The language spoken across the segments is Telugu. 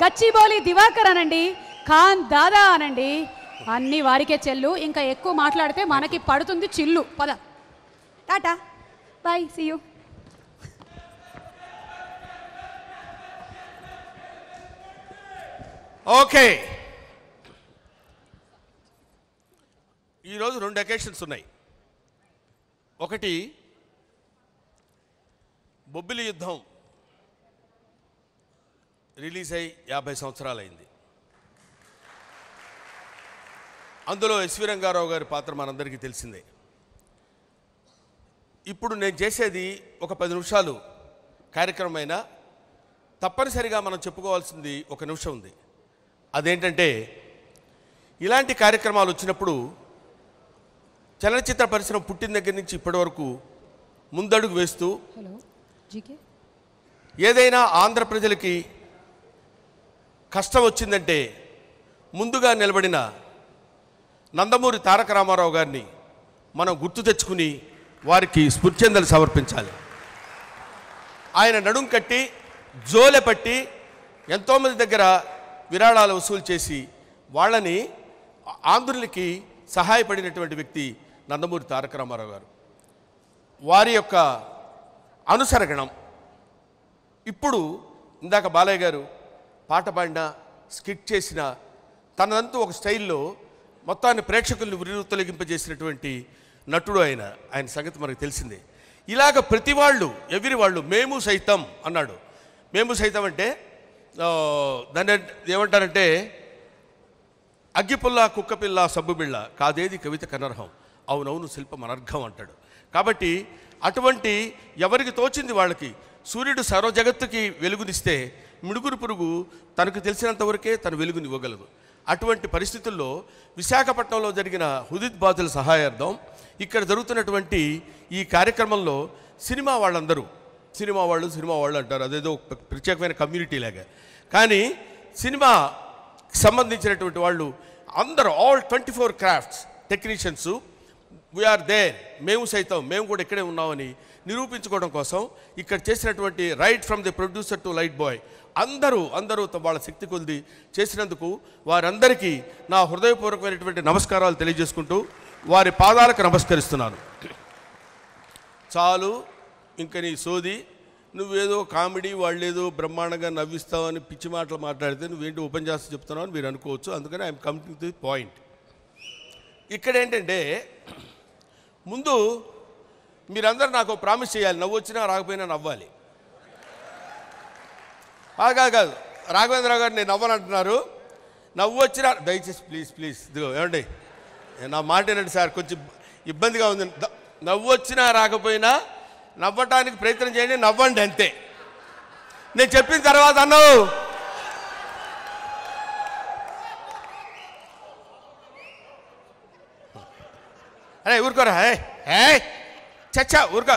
గచ్చిబోలి దివాకర్ అనండి ఖాన్ దాదా అనండి అన్ని వారికే చెల్లు ఇంకా ఎక్కువ మాట్లాడితే మనకి పడుతుంది చిల్లు పద tata bye see you okay ఈరోజు రెండు అకేషన్స్ ఉన్నాయి ఒకటి బొబ్బిలి యుద్ధం రిలీజ్ అయ్యి యాభై సంవత్సరాలైంది అందులో ఎస్వి రంగారావు గారి పాత్ర మనందరికీ తెలిసిందే ఇప్పుడు నేను చేసేది ఒక పది నిమిషాలు కార్యక్రమమైనా తప్పనిసరిగా మనం చెప్పుకోవాల్సింది ఒక నిమిషం ఉంది అదేంటంటే ఇలాంటి కార్యక్రమాలు వచ్చినప్పుడు చలనచిత్ర పరిశ్రమ పుట్టిన దగ్గర నుంచి ఇప్పటి వరకు ముందడుగు వేస్తూ ఏదైనా ఆంధ్ర ప్రజలకి కష్టం వచ్చిందంటే ముందుగా నిలబడిన నందమూరి తారక రామారావు గారిని మనం గుర్తు తెచ్చుకుని వారికి స్ఫుర్చందలు సమర్పించాలి ఆయన నడుం కట్టి జోలె పట్టి ఎంతోమంది దగ్గర విరాళాలు వసూలు చేసి వాళ్ళని ఆంధ్రులకి సహాయపడినటువంటి వ్యక్తి నందమూరి తారక రామారావు గారు వారి యొక్క అనుసరగణం ఇప్పుడు ఇందాక బాలయ్య గారు పాట పాడినా స్కిట్ చేసిన తనదంతూ ఒక స్టైల్లో మొత్తాన్ని ప్రేక్షకుల్ని ఉరివృత్తలగింపజేసినటువంటి నటుడు ఆయన ఆయన సంగతి మనకు తెలిసిందే ఇలాగ ప్రతి వాళ్ళు ఎవరి వాళ్ళు మేము సైతం అన్నాడు మేము సైతం అంటే దాన్ని ఏమంటారంటే అగ్గిపుల్ల కుక్కపిల్ల సబ్బుబిళ్ళ కాదేది కవిత కనర్హం అవునవును శిల్పం అనర్ఘం అంటాడు కాబట్టి అటువంటి ఎవరికి తోచింది వాళ్ళకి సూర్యుడు సర్వజగత్తుకి వెలుగునిస్తే మిడుగురు పురుగు తనకు తెలిసినంతవరకే తన ఇవ్వగలదు అటువంటి పరిస్థితుల్లో విశాఖపట్నంలో జరిగిన హుదిత్ బాధుల సహాయార్థం ఇక్కడ జరుగుతున్నటువంటి ఈ కార్యక్రమంలో సినిమా వాళ్ళందరూ సినిమా వాళ్ళు సినిమా వాళ్ళు అంటారు అదేదో ప్రత్యేకమైన కమ్యూనిటీ లాగా కానీ సినిమా సంబంధించినటువంటి వాళ్ళు అందరూ all twenty four crafts technicians we are there మేము సైతం మేము కూడా ఇక్కడే ఉన్నామని నిరూపించుకోవడం కోసం ఇక్కడ చేసినటువంటి right from the producer to light boy అందరూ అందరూ వాళ్ళ శక్తి కొలిది చేసినందుకు వారందరికీ నా హృదయపూర్వకమైనటువంటి నమస్కారాలు తెలియజేసుకుంటూ వారి పాదాలకు నమస్కరిస్తున్నాను చాలు ఇంక నీ సోది నువ్వేదో కామెడీ వాళ్ళేదో బ్రహ్మాండంగా నవ్విస్తావని పిచ్చి మాటలు మాట్లాడితే నువ్వేంటి ఉపన్యాసం చెప్తున్నావు అని మీరు అనుకోవచ్చు అందుకని I'm coming to the point ఇక్కడ ఏంటంటే ముందు మీరందరూ నాకు ప్రామిస్ చేయాలి నవ్వు వచ్చినా రాకపోయినా నవ్వాలి కాదు కాదు రాఘవేంద్ర గారు నేను నవ్వాలంటున్నారు నవ్వు వచ్చినా దయచేసి ప్లీజ్ ప్లీజ్ ఇదిగో ఏమండి నా మాట ఏంటంటే సార్ కొంచెం ఇబ్బందిగా ఉంది నవ్వు వచ్చినా రాకపోయినా నవ్వటానికి ప్రయత్నం చేయండి నవ్వండి అంతే నేను చెప్పిన తర్వాత అన్నావు అరే ఊరుకోరా హే హే చచ్చా ఊరుక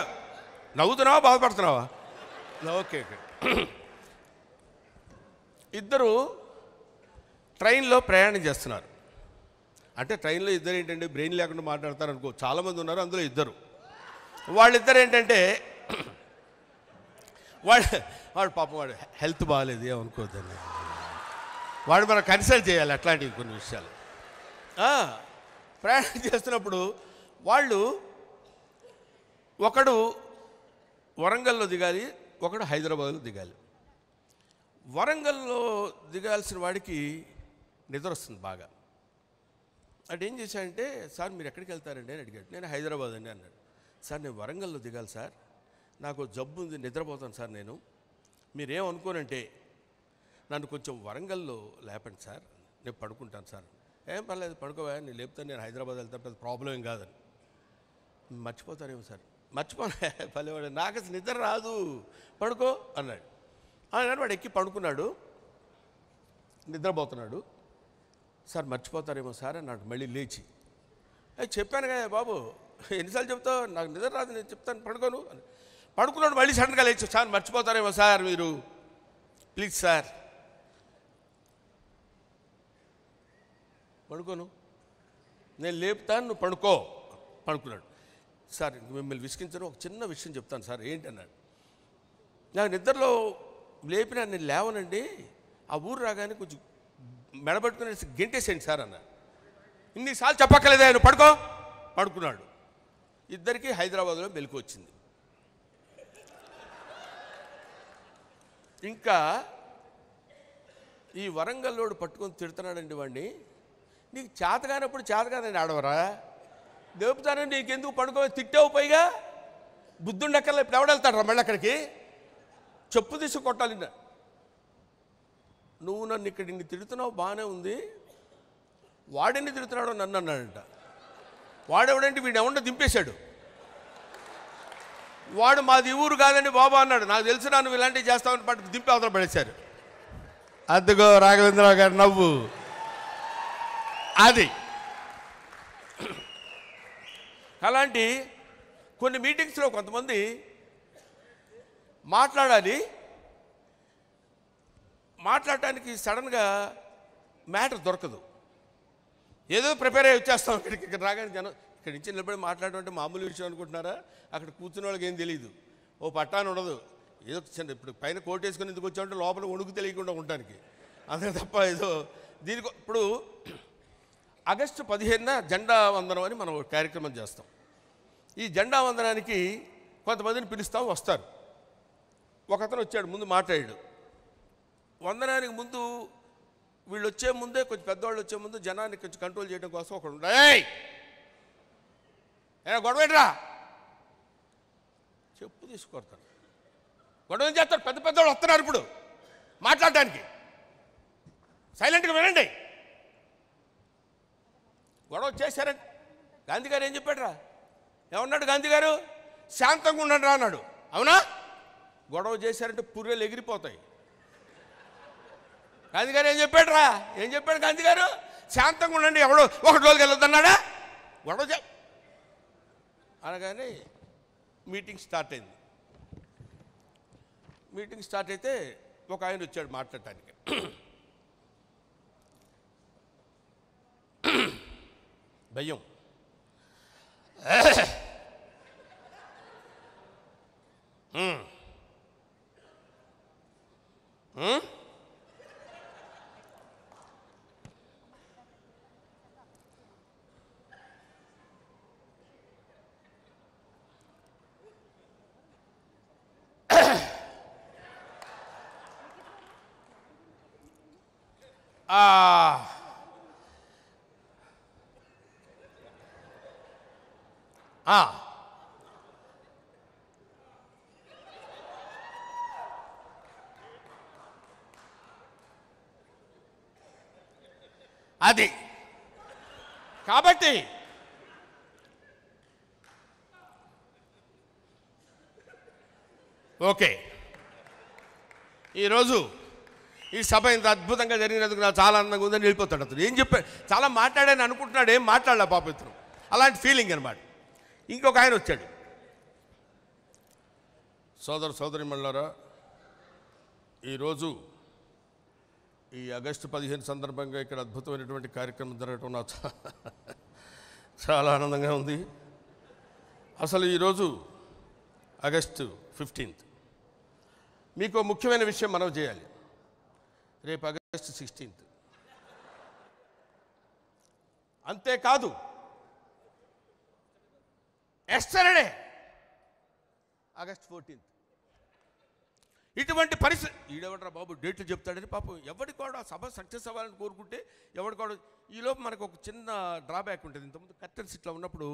నవ్వుతున్నావా బాధపడుతున్నావా ఓకే ఓకే ఇద్దరు ట్రైన్లో ప్రయాణం చేస్తున్నారు అంటే ట్రైన్లో ఇద్దరు ఏంటంటే బ్రెయిన్ లేకుండా మాట్లాడతారు అనుకో చాలామంది ఉన్నారు అందులో ఇద్దరు వాళ్ళిద్దరు ఏంటంటే వాళ్ళ వాడు పాపం వాడు హెల్త్ బాగాలేదు ఏమనుకోద్దండి వాడు మనం కన్సల్ట్ చేయాలి అట్లాంటివి కొన్ని విషయాలు ప్రయాణం చేస్తున్నప్పుడు వాళ్ళు ఒకడు వరంగల్లో దిగాలి ఒకడు హైదరాబాద్లో దిగాలి వరంగల్లో దిగాల్సిన వాడికి నిద్ర వస్తుంది బాగా అటు ఏం చేశాడంటే సార్ మీరు ఎక్కడికి వెళ్తారండి అని అడిగాడు నేను హైదరాబాద్ అండి అన్నాడు సార్ నేను వరంగల్లో దిగాలి సార్ నాకు జబ్బు ఉంది నిద్రపోతాను సార్ నేను మీరేమనుకోనంటే నన్ను కొంచెం వరంగల్లో లేపండి సార్ నేను పడుకుంటాను సార్ ఏం పర్లేదు పడుకోవా నేను లేపుతాను నేను హైదరాబాద్ వెళ్తాను పెద్ద ప్రాబ్లం ఏం కాదని మర్చిపోతానేమో సార్ మర్చిపోలే పలేవాడు నాకు అసలు నిద్ర రాదు పడుకో అన్నాడు అన్నాడు వాడు ఎక్కి పడుకున్నాడు నిద్రపోతున్నాడు సార్ మర్చిపోతారేమో సార్ అన్నాడు మళ్ళీ లేచి చెప్పాను కదా బాబు ఎన్నిసార్లు చెప్తావు నాకు నిద్ర రాదు నేను చెప్తాను పడుకోను పడుకున్నాడు మళ్ళీ సడన్గా లేచి సార్ మర్చిపోతారేమో సార్ మీరు ప్లీజ్ సార్ పడుకోను నేను లేపుతాను నువ్వు పడుకో పడుకున్నాడు సార్ మిమ్మల్ని విసిగించడం ఒక చిన్న విషయం చెప్తాను సార్ ఏంటి అన్నాడు నాకు నిద్రలో లేపిన నేను లేవనండి ఆ ఊరు రాగానే కొంచెం మెడబెట్టుకునేసి గెంటేసేయండి సార్ అన్నాడు ఇన్నిసార్లు చెప్పక్కలేదే ఆయన పడుకో పడుకున్నాడు ఇద్దరికీ హైదరాబాద్లో మెలకు వచ్చింది ఇంకా ఈ వరంగల్లోడు పట్టుకొని తిడుతున్నాడండి వాడిని నీకు చేతగానప్పుడు చేతగానని ఆడవరా దెబ్బతానని నీకెందుకు పడుకో తిట్టావు పైగా బుద్ధుండక్కర్లా ఇప్పుడు ఎవడెళ్తాడు రా మళ్ళీ అక్కడికి చెప్పు తీసి కొట్టాలి నువ్వు నన్ను ఇక్కడ ఇన్ని తిడుతున్నావు బాగానే ఉంది వాడిని తిడుతున్నాడు నన్ను అన్నాడంట వాడెవడంటే వీడు ఎవడ దింపేశాడు వాడు మాది ఊరు కాదండి బాబా అన్నాడు నాకు తెలుసు నువ్వు ఇలాంటివి అని పట్టు దింపి అవతల పడేశారు అద్దుగో రాఘవేంద్రరావు గారు నవ్వు అది అలాంటి కొన్ని మీటింగ్స్లో కొంతమంది మాట్లాడాలి మాట్లాడటానికి సడన్గా మ్యాటర్ దొరకదు ఏదో ప్రిపేర్ అయ్యి వచ్చేస్తాం ఇక్కడికి ఇక్కడ రాగానే జనం ఇక్కడ నుంచి నిలబడి మాట్లాడడం అంటే మామూలు విషయం అనుకుంటున్నారా అక్కడ కూర్చున్న వాళ్ళకి ఏం తెలియదు ఓ పట్టాను ఉండదు ఏదో చిన్న ఇప్పుడు పైన కోట్ వేసుకుని ఎందుకు వచ్చామంటే లోపల వణుకు తెలియకుండా ఉండటానికి అందుకే తప్ప ఏదో దీనికి ఇప్పుడు ఆగస్టు పదిహేనున జెండా వందనం అని మనం కార్యక్రమం చేస్తాం ఈ జెండా వందనానికి కొంతమందిని పిలుస్తాం వస్తారు ఒకతను వచ్చాడు ముందు మాట్లాడాడు వందనానికి ముందు వీళ్ళు వచ్చే ముందే కొంచెం పెద్దవాళ్ళు వచ్చే ముందు జనాన్ని కొంచెం కంట్రోల్ చేయడం కోసం ఒకడు ఉండాయి ఏ గొడవేట్రా చెప్పు తీసుకొడతాను గొడవ చేస్తారు పెద్ద పెద్దవాళ్ళు వస్తున్నారు ఇప్పుడు మాట్లాడడానికి సైలెంట్గా వినండి గొడవ చేశారని గాంధీ గారు ఏం చెప్పాడరా ఏమన్నాడు గాంధీ గారు శాంతంగా ఉండండి రా అన్నాడు అవునా గొడవ చేశారంటే పుర్రెలు ఎగిరిపోతాయి గాంధీ గారు ఏం చెప్పాడరా ఏం చెప్పాడు గాంధీ గారు శాంతంగా ఉండండి ఎవడో ఒకటి రోజుకి వెళ్ళొద్దన్నాడా గొడవ చే అనగానే మీటింగ్ స్టార్ట్ అయింది మీటింగ్ స్టార్ట్ అయితే ఒక ఆయన వచ్చాడు మాట్లాడటానికి Bayon. Hum. Hum? Ah అది కాబట్టి ఓకే ఈరోజు ఈ సభ ఇంత అద్భుతంగా జరిగినందుకు నాకు చాలా ఆనందంగా ఉందని వెళ్ళిపోతాడు అతను ఏం చెప్పాడు చాలా మాట్లాడాను అనుకుంటున్నాడు ఏం మాట్లాడలే పాపిత్రం అలాంటి ఫీలింగ్ అనమాట ఇంకొక ఆయన వచ్చాడు సోదర సోదరి మళ్ళారా ఈరోజు ఈ ఆగస్టు పదిహేను సందర్భంగా ఇక్కడ అద్భుతమైనటువంటి కార్యక్రమం జరగటం నాకు చాలా ఆనందంగా ఉంది అసలు ఈరోజు ఆగస్టు ఫిఫ్టీన్త్ మీకు ముఖ్యమైన విషయం మనం చేయాలి రేపు ఆగస్టు సిక్స్టీన్త్ అంతేకాదు ఎస్టర్డే ఆగస్ట్ ఫోర్టీన్త్ ఇటువంటి పరిస్థితి ఈడెవడరా బాబు డేట్లు చెప్తాడని పాపం ఎవరి కూడా సభ సక్సెస్ అవ్వాలని కోరుకుంటే ఎవరి కూడా ఈలోపు మనకు ఒక చిన్న డ్రాబ్యాక్ ఉంటుంది ఇంతకుముందు కర్టెన్స్ ఇట్లా ఉన్నప్పుడు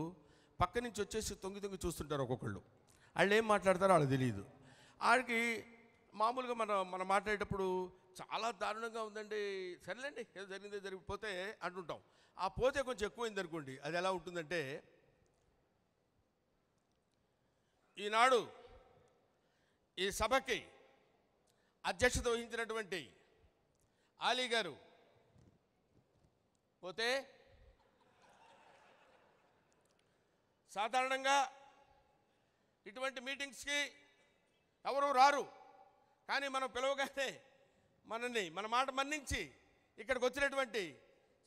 పక్క నుంచి వచ్చేసి తొంగి తొంగి చూస్తుంటారు ఒక్కొక్కళ్ళు వాళ్ళు ఏం మాట్లాడతారో వాళ్ళు తెలియదు వాడికి మామూలుగా మనం మనం మాట్లాడేటప్పుడు చాలా దారుణంగా ఉందండి సరేలేండి ఏదో జరిగిందో జరిగిపోతే అంటుంటాం ఆ పోతే కొంచెం ఎక్కువైంది అనుకోండి అది ఎలా ఉంటుందంటే ఈనాడు ఈ సభకి అధ్యక్షత వహించినటువంటి ఆలీ గారు పోతే సాధారణంగా ఇటువంటి మీటింగ్స్కి ఎవరు రారు కానీ మనం పిలవగానే మనల్ని మన మాట మన్నించి ఇక్కడికి వచ్చినటువంటి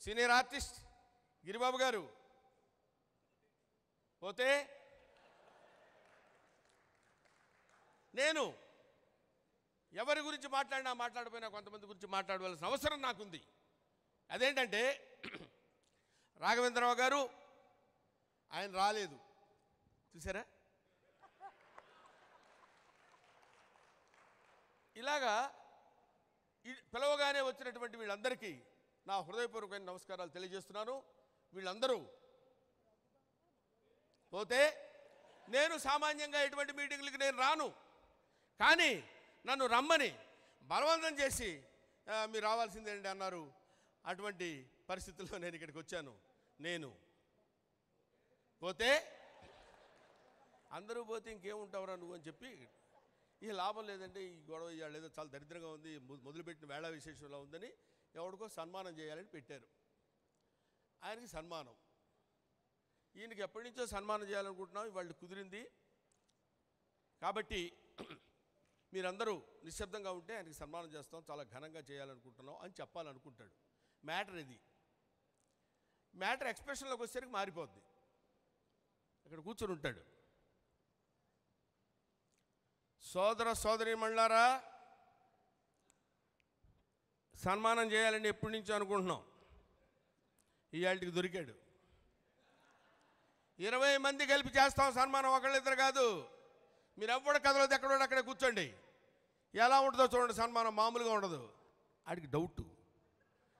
సీనియర్ ఆర్టిస్ట్ గిరిబాబు గారు పోతే నేను ఎవరి గురించి మాట్లాడినా మాట్లాడిపోయినా కొంతమంది గురించి మాట్లాడవలసిన అవసరం నాకుంది అదేంటంటే రాఘవేంద్రరావు గారు ఆయన రాలేదు చూసారా ఇలాగా పిలవగానే వచ్చినటువంటి వీళ్ళందరికీ నా హృదయపూర్వకమైన నమస్కారాలు తెలియజేస్తున్నాను వీళ్ళందరూ పోతే నేను సామాన్యంగా ఎటువంటి మీటింగ్లకి నేను రాను కానీ నన్ను రమ్మని బలవంతం చేసి మీరు రావాల్సిందేంటి అన్నారు అటువంటి పరిస్థితుల్లో నేను ఇక్కడికి వచ్చాను నేను పోతే అందరూ పోతే ఇంకేముంటావురా నువ్వు అని చెప్పి ఈ లాభం లేదంటే ఈ గొడవ ఇవాళ ఏదో చాలా దరిద్రంగా ఉంది మొదలుపెట్టిన వేళ విశేషంలో ఉందని ఎవరికో సన్మానం చేయాలని పెట్టారు ఆయనకి సన్మానం ఈయనకి ఎప్పటి నుంచో సన్మానం చేయాలనుకుంటున్నాం వాళ్ళు కుదిరింది కాబట్టి మీరందరూ నిశ్శబ్దంగా ఉంటే ఆయనకి సన్మానం చేస్తాం చాలా ఘనంగా చేయాలనుకుంటున్నాం అని చెప్పాలనుకుంటాడు మ్యాటర్ ఇది మ్యాటర్ ఎక్స్ప్రెషన్లోకి వచ్చేసరికి మారిపోద్ది ఇక్కడ కూర్చొని ఉంటాడు సోదర సోదరి మళ్ళారా సన్మానం చేయాలని ఎప్పటి నుంచో అనుకుంటున్నాం ఇవాళకి దొరికాడు ఇరవై మంది కలిపి చేస్తాం సన్మానం ఒకళ్ళిద్దరు కాదు మీరు ఎవడ కదలదు ఎక్కడో అక్కడే కూర్చోండి ఎలా ఉంటుందో చూడండి సన్మానం మామూలుగా ఉండదు ఆడికి డౌట్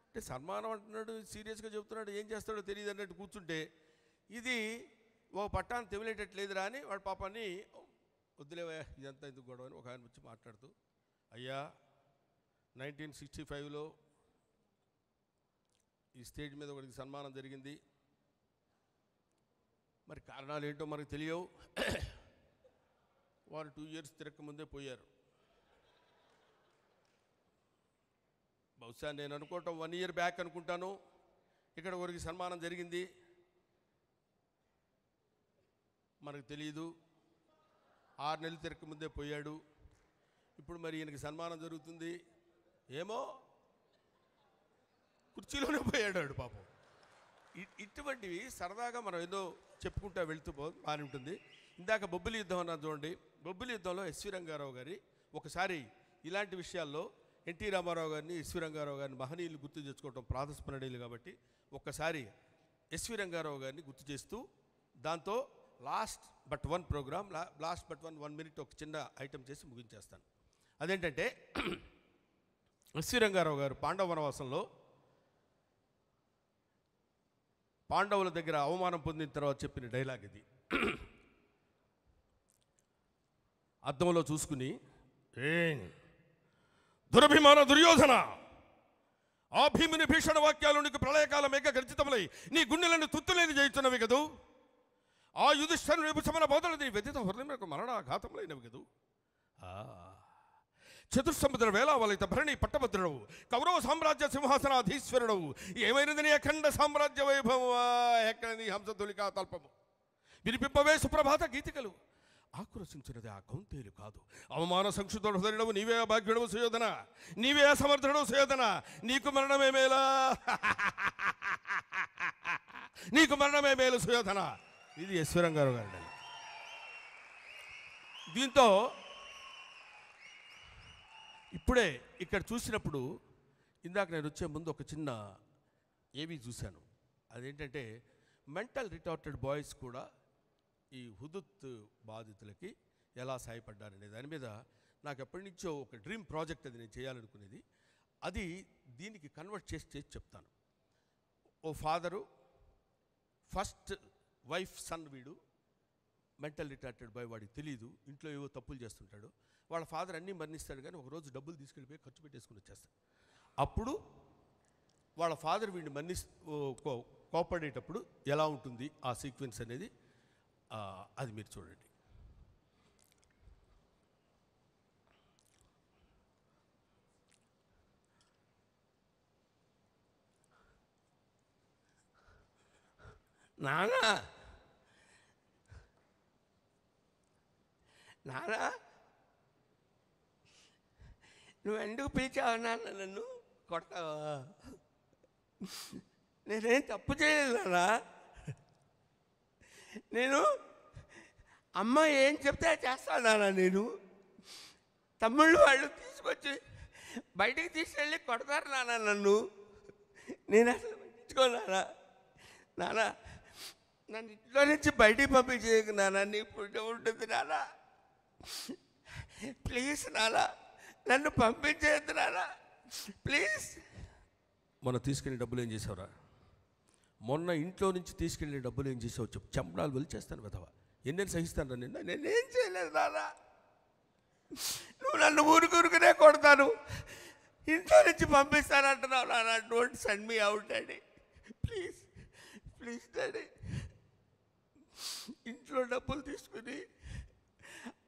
అంటే సన్మానం అంటున్నాడు సీరియస్గా చెప్తున్నాడు ఏం చేస్తాడో తెలియదు అన్నట్టు కూర్చుంటే ఇది ఓ పట్టాన్ని లేదురా అని వాడు పాపాన్ని వద్దులేవా ఇదంతా ఎందుకు గొడవ అని ఒక ఆయన వచ్చి మాట్లాడుతూ అయ్యా నైన్టీన్ సిక్స్టీ ఫైవ్లో ఈ స్టేజ్ మీద ఒకరికి సన్మానం జరిగింది మరి కారణాలు ఏంటో మనకు తెలియవు వారు టూ ఇయర్స్ ముందే పోయారు బహుశా నేను అనుకోవటం వన్ ఇయర్ బ్యాక్ అనుకుంటాను ఇక్కడ ఒకరికి సన్మానం జరిగింది మనకు తెలియదు ఆరు నెలలు తిరక ముందే పోయాడు ఇప్పుడు మరి ఈయనకి సన్మానం జరుగుతుంది ఏమో కుర్చీలోనే పోయాడు ఆడు పాపం ఇటువంటివి సరదాగా మనం ఏదో చెప్పుకుంటా వెళుతూ పో బాగానే ఉంటుంది ఇందాక బొబ్బిలి యుద్ధం అన్న చూడండి బొబ్బిలి యుద్ధంలో ఎస్వి రంగారావు గారి ఒకసారి ఇలాంటి విషయాల్లో ఎన్టీ రామారావు గారిని ఎస్వి రంగారావు గారిని మహనీయులు గుర్తు తెచ్చుకోవడం ప్రాతస్మరణీయులు కాబట్టి ఒక్కసారి ఎస్వి రంగారావు గారిని గుర్తు చేస్తూ దాంతో last but one program last but one one minute ఒక చిన్న ఐటెం చేసి ముగించేస్తాను అదేంటంటే ఎస్వి రంగారావు గారు పాండవ వనవాసంలో పాండవుల దగ్గర అవమానం పొందిన తర్వాత చెప్పిన డైలాగ్ ఇది అద్దంలో చూసుకుని దురభిమాన దుర్యోధన ఆ భీషణ వాక్యాలు నీకు ప్రళయకాల మేఘ గర్జితములై నీ గుండెలను తుత్తులేని చేయుచున్నవి కదూ ఆ యుధిష్ఠను విభుసమన బోధలు నీ వ్యతిత హృదయకు మరణాఘాతములైనవి కదూ చతుర్సముద్ర వేలావలైత భరణి పట్టభద్రుడవు కౌరవ సామ్రాజ్య సింహాసనాధీశ్వరుడవు ఏమైనది నీ అఖండ సామ్రాజ్య వైభవం ఎక్కడ నీ హంసతులికా తల్పము వినిపింపవే సుప్రభాత గీతికలు ఆక్రోశించినది ఆ కౌంతేలు కాదు అవమాన సంక్షుతుడు హృదయుడవు నీవే భాగ్యుడవు సుయోధన నీవే సమర్థుడు సుయోధన నీకు మరణమే మేలా నీకు మరణమే మేలు సుయోధన ఇది ఈశ్వరం గారు గారి దీంతో ఇప్పుడే ఇక్కడ చూసినప్పుడు ఇందాక నేను వచ్చే ముందు ఒక చిన్న ఏవి చూశాను అదేంటంటే మెంటల్ రిటార్టెడ్ బాయ్స్ కూడా ఈ హుదుత్ బాధితులకి ఎలా సహాయపడ్డారనే దాని మీద నాకు ఎప్పటి నుంచో ఒక డ్రీమ్ ప్రాజెక్ట్ అది నేను చేయాలనుకునేది అది దీనికి కన్వర్ట్ చేసి చేసి చెప్తాను ఓ ఫాదరు ఫస్ట్ వైఫ్ సన్ వీడు మెంటల్ రిటార్టెడ్ బాయ్ వాడికి తెలియదు ఇంట్లో ఏవో తప్పులు చేస్తుంటాడు వాళ్ళ ఫాదర్ అన్నీ మరణిస్తాడు కానీ ఒకరోజు డబ్బులు తీసుకెళ్ళిపోయి ఖర్చు పెట్టేసుకుని వచ్చేస్తాడు అప్పుడు వాళ్ళ ఫాదర్ వీడిని మరణి కోపడేటప్పుడు ఎలా ఉంటుంది ఆ సీక్వెన్స్ అనేది అది మీరు చూడండి నానా నానా నువ్వు ఎందుకు పిలిచావు నాన్న నన్ను కొడతావా నేనేం తప్పు చేయలేదు నానా నేను అమ్మ ఏం చెప్తే చేస్తానా నేను తమ్ముళ్ళు వాళ్ళు తీసుకొచ్చి బయటికి తీసుకెళ్ళి కొడతారు నానా నన్ను నేను అసలు పట్టించుకోనానా నానా నన్ను ఇంట్లో నుంచి బయటికి పంపించేయకు నానా నీ పుట్ట ఉంటుంది నానా ప్లీజ్ నానా నన్ను పంపించేది నానా ప్లీజ్ మనం తీసుకునే డబ్బులు ఏం చేసావురా మొన్న ఇంట్లో నుంచి తీసుకెళ్ళిన డబ్బులు ఏం చేసావు చెప్పు చెంపడాలు చేస్తాను విధవ ఎన్నేళ్ళు సహిస్తాను నిన్న నేనేం చేయలేదు దాదా నువ్వు నన్ను ఊరుకూరుకునే కొడతాను ఇంట్లో నుంచి పంపిస్తానంటున్నావు నానా don't send me out daddy please please daddy ఇంట్లో డబ్బులు తీసుకుని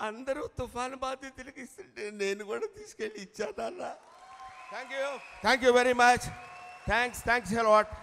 అందరూ తుఫాను బాధితులకి ఇస్తుంటే నేను కూడా తీసుకెళ్ళి ఇచ్చాను అన్న thank you thank you very much thanks thanks hell what